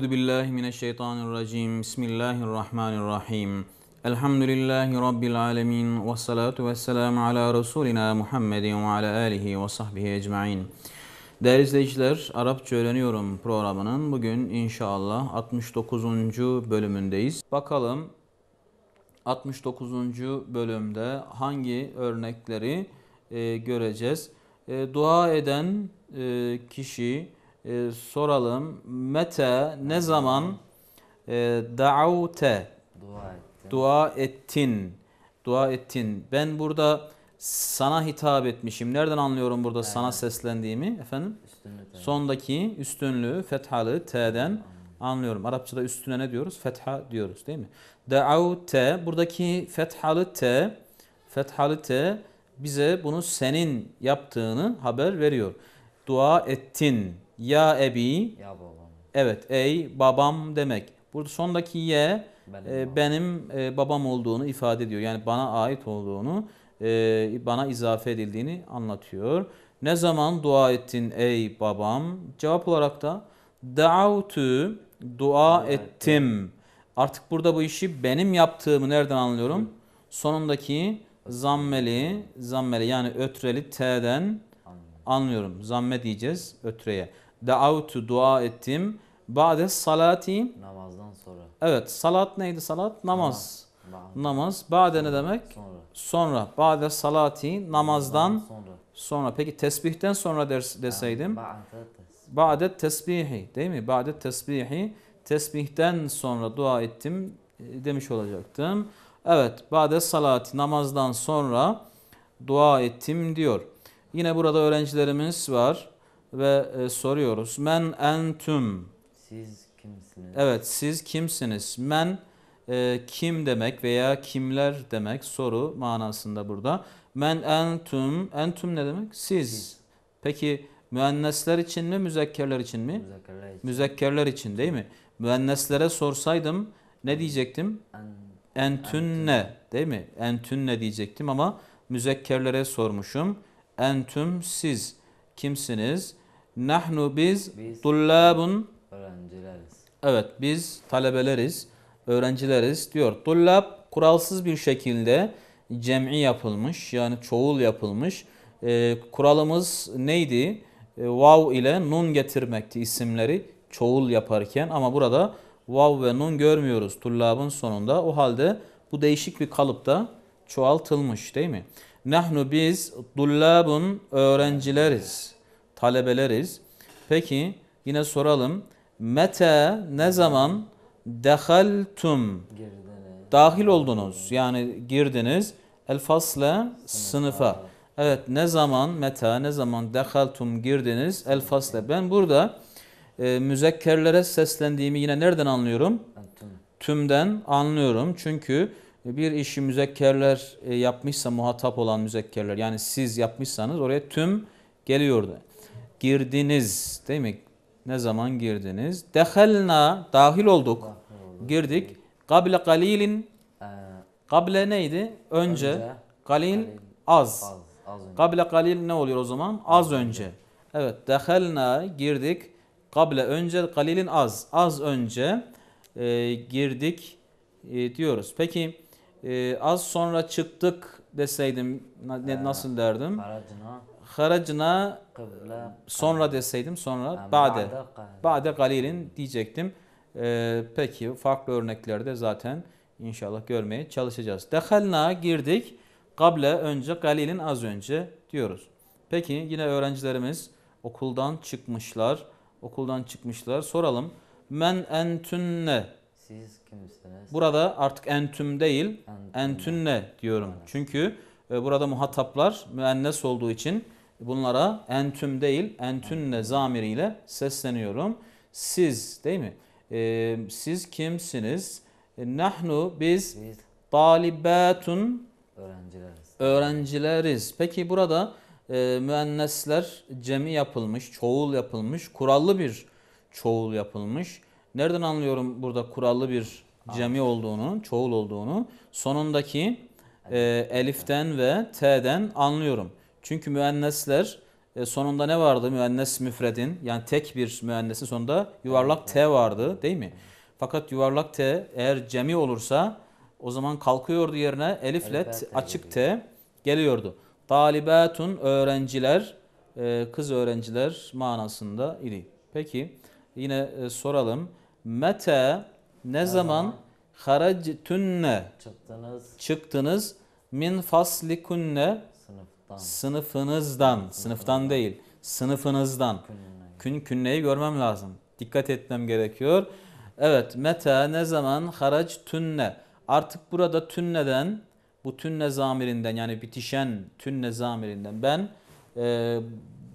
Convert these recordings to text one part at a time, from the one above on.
أعوذ بالله من الشيطان الرجيم بسم الله الرحمن الرحيم الحمد لله رب العالمين والصلاة والسلام على رسولنا محمد وعلى آله وصحبه أجمعين Değerli izleyiciler, Arapça Öğreniyorum programının bugün inşallah 69. bölümündeyiz. Bakalım 69. bölümde hangi örnekleri e, göreceğiz? E, dua eden e, kişi e, soralım. Mete ne zaman e, daavte dua, dua ettin. Dua ettin. Ben burada sana hitap etmişim. Nereden anlıyorum burada Aynen. sana seslendiğimi efendim? Üstünlü, Sondaki üstünlüğü fethalı t'den anlıyorum. Arapçada üstüne ne diyoruz? Fetha diyoruz değil mi? Daavte buradaki fethalı t fethalı t bize bunu senin yaptığını haber veriyor. Dua ettin ya ebi. Ya babam. Evet ey babam demek. Burada sondaki ye benim, e, benim e, babam olduğunu ifade ediyor. Yani bana ait olduğunu, e, bana izafe edildiğini anlatıyor. Ne zaman dua ettin ey babam? Cevap olarak da da'avtu dua ettim. Artık burada bu işi benim yaptığımı nereden anlıyorum? Sonundaki zammeli, zammeli yani ötreli t'den anlıyorum. Zamme diyeceğiz ötreye. Da'avtu dua ettim. Ba'de salati. Namazdan sonra. Evet. Salat neydi salat? Namaz. Namaz. namaz. Ba'de ne demek? Sonra. Sonra. Ba'de salati. Namazdan sonra. sonra. Peki tesbihten sonra ders, deseydim? Ba'de tesbihi. Değil mi? Ba'de tesbihi. Tesbihten sonra dua ettim e, demiş olacaktım. Evet. Ba'de salati. Namazdan sonra dua ettim diyor. Yine burada öğrencilerimiz var ve e, soruyoruz. Men entüm. Siz kimsiniz? Evet siz kimsiniz? Men e, kim demek veya kimler demek soru manasında burada. Men entüm. Entüm ne demek? Siz. Siz. Peki müennesler için mi müzekkerler için mi? Müzekkerler için. Müzekkerler için değil mi? Müenneslere sorsaydım ne diyecektim? En, entünne değil mi? Entünne diyecektim ama müzekkerlere sormuşum. Entüm siz kimsiniz? Nahnu biz, biz tullabun öğrencileriz. Evet biz talebeleriz, öğrencileriz diyor. Tullab kuralsız bir şekilde cem'i yapılmış yani çoğul yapılmış. E, kuralımız neydi? E, vav ile nun getirmekti isimleri çoğul yaparken ama burada vav ve nun görmüyoruz tullabın sonunda. O halde bu değişik bir kalıpta çoğaltılmış değil mi? Nahnu biz dullabun öğrencileriz talebeleriz. Peki yine soralım. Mete ne zaman dehaltum dahil oldunuz yani girdiniz el fasle sınıfa. Evet ne zaman meta ne zaman dehaltum girdiniz el fasle. Ben burada e, müzekkerlere seslendiğimi yine nereden anlıyorum? Tümden anlıyorum. Çünkü bir işi müzekkerler e, yapmışsa muhatap olan müzekkerler yani siz yapmışsanız oraya tüm geliyordu girdiniz değil mi? Ne zaman girdiniz? Dehelna dahil olduk. Girdik. Kable kalilin kable ee, neydi? Önce. Kalil az. Kable kalil ne oluyor o zaman? Az önce. Evet. Dehelna girdik. Kable önce kalilin az. Az önce e, girdik e, diyoruz. Peki e, az sonra çıktık deseydim ne, ee, nasıl derdim? Haracına sonra deseydim sonra bade bade galilin diyecektim. Ee, peki farklı örneklerde zaten inşallah görmeye çalışacağız. Dehalna girdik. Kable önce galilin az önce diyoruz. Peki yine öğrencilerimiz okuldan çıkmışlar. Okuldan çıkmışlar. Soralım. Men entünne. Siz kimsiniz? Burada artık entüm değil, entünne, entünne diyorum. Evet. Çünkü e, burada muhataplar müennes olduğu için bunlara entüm değil entünne zamiriyle sesleniyorum. Siz değil mi? Ee, siz kimsiniz? E, nahnu biz, biz talibatun öğrencileriz. öğrencileriz. Peki burada e, müennesler cemi yapılmış, çoğul yapılmış, kurallı bir çoğul yapılmış. Nereden anlıyorum burada kurallı bir ah. cemi olduğunu, çoğul olduğunu? Sonundaki e, eliften ve t'den anlıyorum. Çünkü müennesler e, sonunda ne vardı? Müennes müfredin yani tek bir müennesin sonunda yuvarlak T vardı değil mi? Fakat yuvarlak T eğer cemi olursa o zaman kalkıyordu yerine Eliflet açık T geliyordu. Talibatun öğrenciler, e, kız öğrenciler manasında idi. Peki yine e, soralım. Mete ne zaman haractunne çıktınız. çıktınız min faslikunne Sınıfınızdan, sınıftan değil, sınıfınızdan. Kün künneyi görmem lazım. Dikkat etmem gerekiyor. Evet, meta ne zaman harac tünne. Artık burada tünneden, bu tünne zamirinden yani bitişen tünne zamirinden ben e,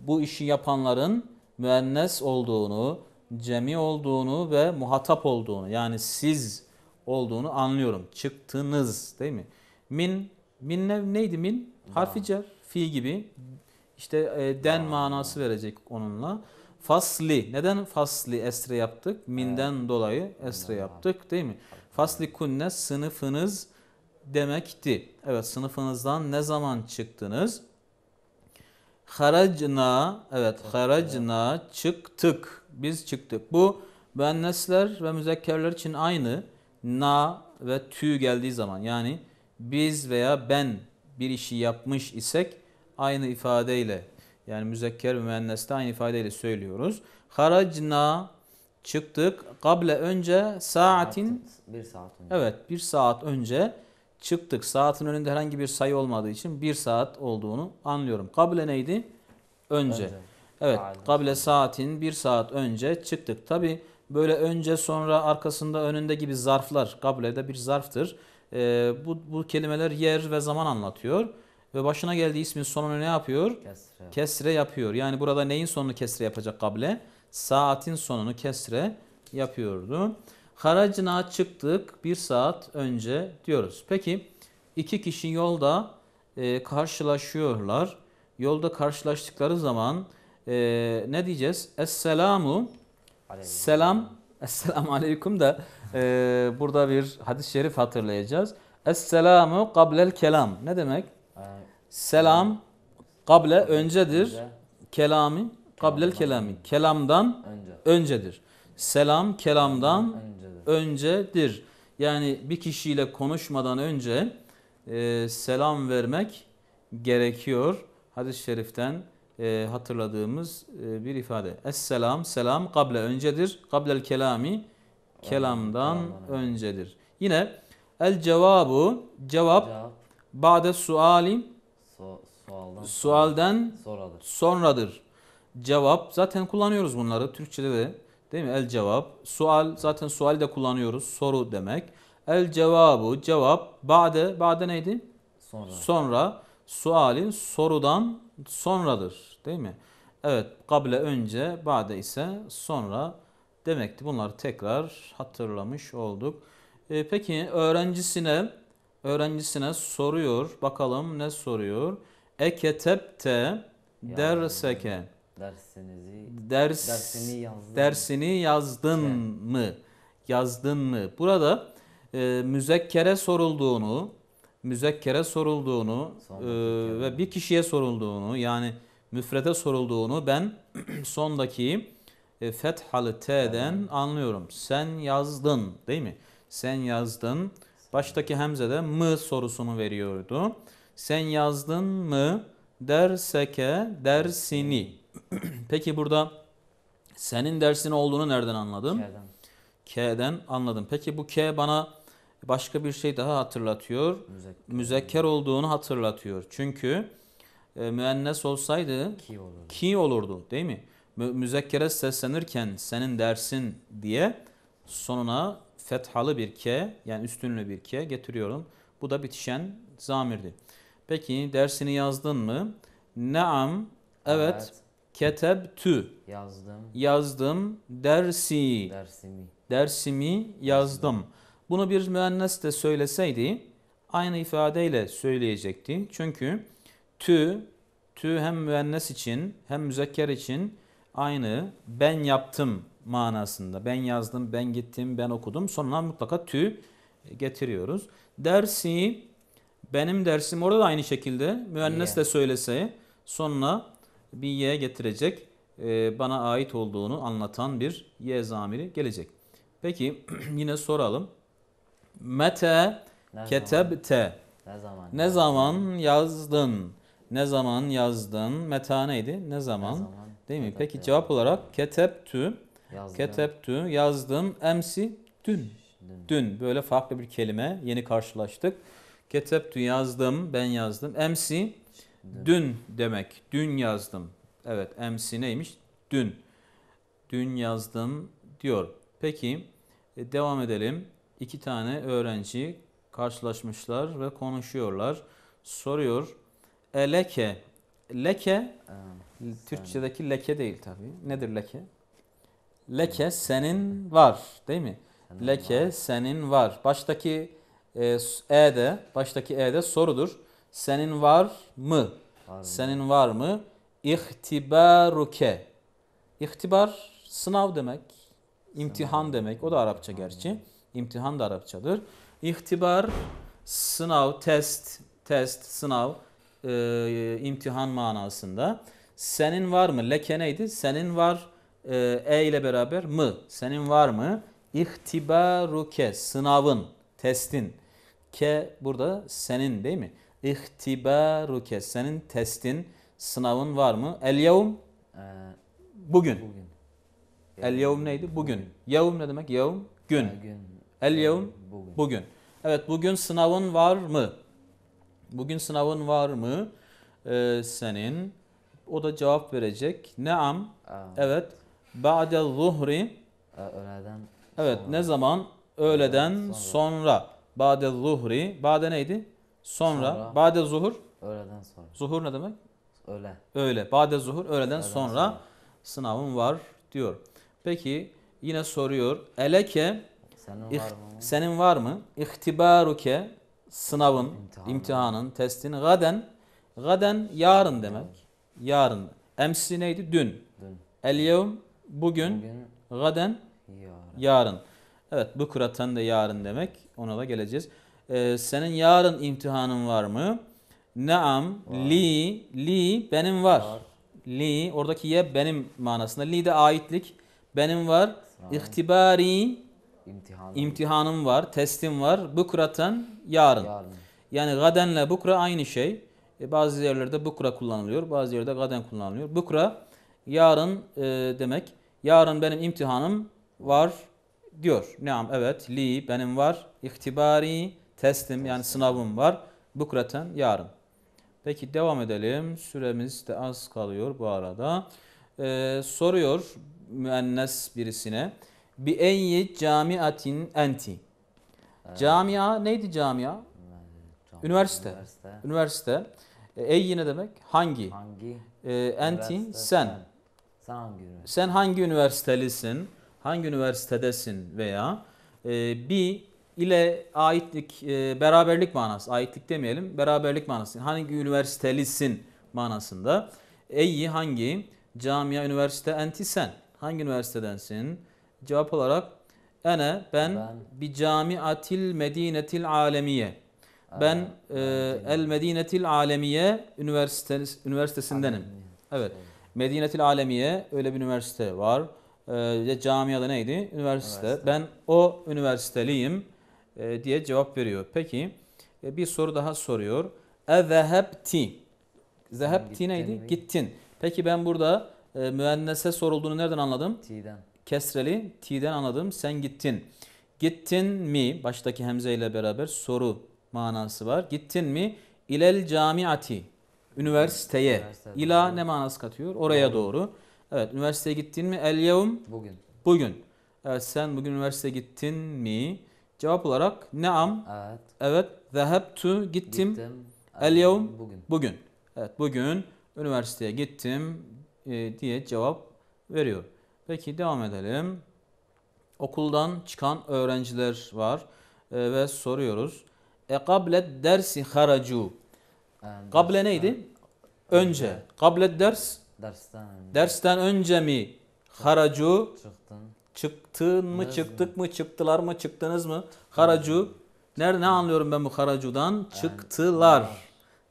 bu işi yapanların müennes olduğunu, cemi olduğunu ve muhatap olduğunu yani siz olduğunu anlıyorum. Çıktınız değil mi? Min min ne, neydi min? Harfi cer fi gibi işte e, den manası verecek onunla. Fasli. Neden fasli esre yaptık? Minden dolayı esre yaptık değil mi? Fasli kunne sınıfınız demekti. Evet sınıfınızdan ne zaman çıktınız? Haracna, evet haracna çıktık. Biz çıktık. Bu müennesler ve müzekkerler için aynı. Na ve tü geldiği zaman yani biz veya ben bir işi yapmış isek aynı ifadeyle yani müzekker ve müenneste aynı ifadeyle söylüyoruz. Haracna çıktık. Kable önce saatin bir saat önce. Evet bir saat önce çıktık. Saatin önünde herhangi bir sayı olmadığı için bir saat olduğunu anlıyorum. Kable neydi? Önce. önce. Evet Aynen. kable saatin bir saat önce çıktık. Tabi böyle önce sonra arkasında önünde gibi zarflar. Kable de bir zarftır. Ee, bu, bu kelimeler yer ve zaman anlatıyor ve başına geldiği ismin sonunu ne yapıyor? Kesre. Kesre yapıyor. Yani burada neyin sonunu kesre yapacak kable? Saatin sonunu kesre yapıyordu. Haracına çıktık bir saat önce diyoruz. Peki iki kişi yolda e, karşılaşıyorlar. Yolda karşılaştıkları zaman e, ne diyeceğiz? Esselamu aleyküm. selam Esselamu aleyküm da e, burada bir hadis-i şerif hatırlayacağız. Esselamu kablel kelam. Ne demek? E, Selam kable öncedir. Önce. Kelami kablel kelami. Kelamdan önce. öncedir. Selam kelamdan öncedir. öncedir. Yani bir kişiyle konuşmadan önce e, selam vermek gerekiyor. Hadis-i şeriften e, hatırladığımız e, bir ifade. Esselam, selam kable öncedir. Kablel kelami kelamdan öncedir. Yine el cevabu cevap, cevap. ba'de sualim sualdan, Sualden sonradır. sonradır. Cevap zaten kullanıyoruz bunları Türkçede de değil mi? El cevap. Sual zaten suali de kullanıyoruz. Soru demek. El cevabı cevap. Bade bade neydi? Sonra. Sonra sualin sorudan sonradır değil mi? Evet kable önce bade ise sonra demekti. Bunları tekrar hatırlamış olduk. Ee, peki öğrencisine öğrencisine soruyor. Bakalım ne soruyor? Eketebte derseke. dersinizi ders, dersini yazdın, dersini yazdın mı? Şey. mı? Yazdın mı? Burada e, müzekkere sorulduğunu, müzekkere sorulduğunu e, ve bir kişiye sorulduğunu yani müfrete sorulduğunu ben sondaki e, fethalı t'den evet. anlıyorum. Sen yazdın değil mi? Sen yazdın. Baştaki Hemze de mı sorusunu veriyordu. Sen yazdın mı derseke dersini. Peki burada senin dersin olduğunu nereden anladım? K'den. K'den anladım. Peki bu K bana başka bir şey daha hatırlatıyor. Müzekker, Müzekker olduğunu hatırlatıyor. Çünkü e, müennes olsaydı ki olurdu. ki olurdu değil mi? Müzekkere seslenirken senin dersin diye sonuna fethalı bir ke yani üstünlü bir ke getiriyorum. Bu da bitişen zamirdi. Peki dersini yazdın mı? Naam evet, evet. ketebtü yazdım. Yazdım dersi. Dersimi. Dersimi yazdım. Bunu bir müennes de söyleseydi aynı ifadeyle söyleyecekti. Çünkü tü tü hem müennes için hem müzekker için aynı ben yaptım manasında. Ben yazdım, ben gittim, ben okudum. Sonuna mutlaka tü getiriyoruz. Dersi, benim dersim orada da aynı şekilde müennes de söylese sonuna bir ye getirecek. E, bana ait olduğunu anlatan bir ye zamiri gelecek. Peki yine soralım. Mete ne ketebte. Ne zaman? Ne zaman yazdın? Ne zaman yazdın? Meta neydi? Ne zaman? Ne zaman? Değil mi? Peki cevap olarak ketebtü Yazdım. Keteptü yazdım. Emsi dün. dün. böyle farklı bir kelime yeni karşılaştık. Keteptü yazdım ben yazdım. Emsi dün, demek. Dün yazdım. Evet emsi neymiş? Dün. Dün yazdım diyor. Peki e, devam edelim. İki tane öğrenci karşılaşmışlar ve konuşuyorlar. Soruyor. E, leke. Leke, Türkçedeki leke değil tabii. Nedir leke? Leke senin var değil mi? Senin Leke senin var. Baştaki e, e, de baştaki e de sorudur. Senin var mı? Senin var mı? İhtibaruke. İhtibar sınav demek. İmtihan demek. O da Arapça gerçi. İmtihan da Arapçadır. İhtibar sınav, test, test, sınav, e, imtihan manasında. Senin var mı? Leke neydi? Senin var ee, e, ile beraber mı senin var mı? İhtibaruke sınavın, testin. Ke burada senin değil mi? İhtibaruke senin testin, sınavın var mı? El yevm ee, bugün. bugün. El yevm neydi? Bugün. Yevm ne demek? Yevm gün. Ee, gün. El yevm bugün. bugün. Evet bugün sınavın var mı? Bugün sınavın var mı? Ee, senin. O da cevap verecek. Neam. Aa. Evet. Ba'de zuhri. Ee, öğleden Evet sonra. ne zaman? Öğleden sonra. sonra. Ba'de zuhri. Ba'de neydi? Sonra. sonra. Ba'de zuhur. Öğleden sonra. Zuhur ne demek? Öğle. Öğle. Ba'de zuhur. Öğleden, Öğleden sonra, sonra sınavım var diyor. Peki yine soruyor. Eleke senin var mı? Senin var mı? İhtibaruke sınavın, imtihanın, imtihanın testin. Gaden, gaden yarın demek. Yarın. Emsi neydi? Dün. Dün. El yevm Bugün, Bugün gaden, yarın. yarın. Evet, bu kuraten da yarın demek. Ona da geleceğiz. Ee, senin yarın imtihanın var mı? Naam, var. li, li benim var. Li, oradaki ye benim manasında. Li de aitlik. Benim var. İhtibari, imtihanım, imtihanım var. Testim var. Bu yarın. yarın. Yani gadenle bukra aynı şey. E, bazı yerlerde bukra kullanılıyor. Bazı yerde gaden kullanılıyor. Bukra yarın e, demek yarın benim imtihanım var diyor. Neam evet li benim var. İhtibari testim yani sınavım var. Bukraten yarın. Peki devam edelim. Süremiz de az kalıyor bu arada. Ee, soruyor müennes birisine. Bi eyyi camiatin enti? Camia neydi camia? Evet, üniversite. Üniversite. Üniversite. E, eyyi ne demek? Hangi? Hangi? Ee, enti sen. sen. Sen hangi, üniversite? Sen hangi üniversitelisin, hangi üniversitedesin veya e, bir ile aitlik, e, beraberlik manası, aitlik demeyelim, beraberlik manası, hangi üniversitelisin manasında. Eyi hangi? Camia, üniversite, entisen? Hangi üniversitedensin? Cevap olarak ene ben, ben bi camiatil medinetil alemiye. Ben e, el medinetil alemiye üniversites, üniversitesindenim. Evet. Şey. Medinetil Alemiye öyle bir üniversite var. Ee, cami adı neydi? Üniversite. üniversite. Ben o üniversiteliyim e, diye cevap veriyor. Peki e, bir soru daha soruyor. Ezehebti. Zehebti neydi? Mi? Gittin. Peki ben burada e, müennese sorulduğunu nereden anladım? T'den. Kesreli T'den anladım. Sen gittin. Gittin mi? Baştaki hemze ile beraber soru manası var. Gittin mi? İlel camiati. Üniversiteye. Üniversitede. İla ne manası katıyor? Oraya doğru. Evet üniversiteye gittin mi? El yevm. Bugün. Bugün. Evet sen bugün üniversiteye gittin mi? Cevap olarak neam. Evet. Evet. Zehebtu gittim. gittim. El yevm. Bugün. Bugün. Evet bugün üniversiteye gittim e, diye cevap veriyor. Peki devam edelim. Okuldan çıkan öğrenciler var e, ve soruyoruz. E kablet dersi haracu. Ee, Kable neydi? Önce. Kable ders. Dersten. Dersten önce mi? Haracu. Çıktın. Çıktın mı? Çıktık mı? Çıktılar mı? Çıktınız mı? Haracu. Nerede ne anlıyorum ben bu haracudan? Çıktılar.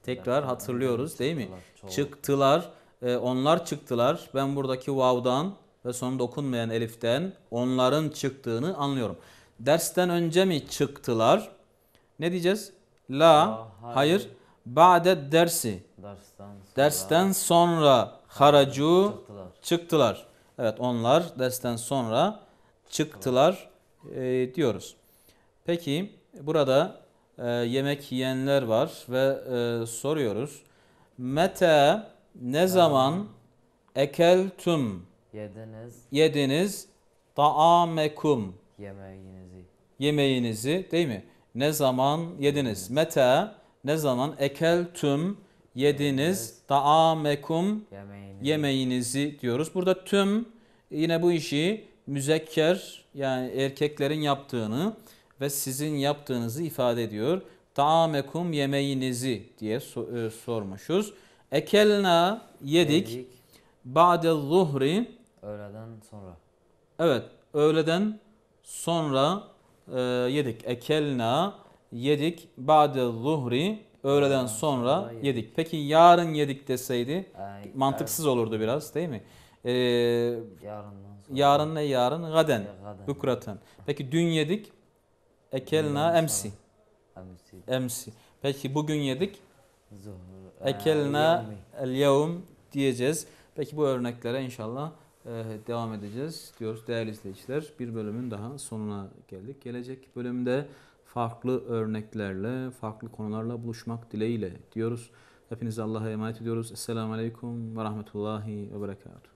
Tekrar hatırlıyoruz değil mi? Çıktılar. Ee, onlar çıktılar. Ben buradaki vav'dan ve son dokunmayan eliften onların çıktığını anlıyorum. Dersten önce mi çıktılar? Ne diyeceğiz? La, La hayır. hayır Ba'de dersi. Dersten sonra, dersten sonra haracu çıktılar. çıktılar. Evet onlar dersten sonra çıktılar e, diyoruz. Peki burada e, yemek yiyenler var ve e, soruyoruz. Mete ne zaman ekeltüm yediniz yediniz taamekum yemeğinizi yemeğinizi değil mi? Ne zaman yediniz? Mete ne zaman ekel tüm yediniz taamekum yemeğinizi diyoruz. Burada tüm yine bu işi müzekker yani erkeklerin yaptığını ve sizin yaptığınızı ifade ediyor. Taamekum yemeğinizi diye so- e, sormuşuz. Ekelna yedik. yedik. Ba'de zuhri. Öğleden sonra. Evet öğleden sonra e, yedik. Ekelna yedik. Ba'de zuhri öğleden sonra yedik. Peki yarın yedik deseydi mantıksız olurdu biraz değil mi? Ee, yarın ne yarın? Gaden. Bukraten. Peki dün yedik. Ekelna emsi. Emsi. Peki bugün yedik. E, Ekelna el yevm diyeceğiz. Peki bu örneklere inşallah e, devam edeceğiz diyoruz değerli izleyiciler. Bir bölümün daha sonuna geldik. Gelecek bölümde farklı örneklerle, farklı konularla buluşmak dileğiyle diyoruz. Hepinize Allah'a emanet ediyoruz. Esselamu Aleyküm ve Rahmetullahi ve Berekatuhu.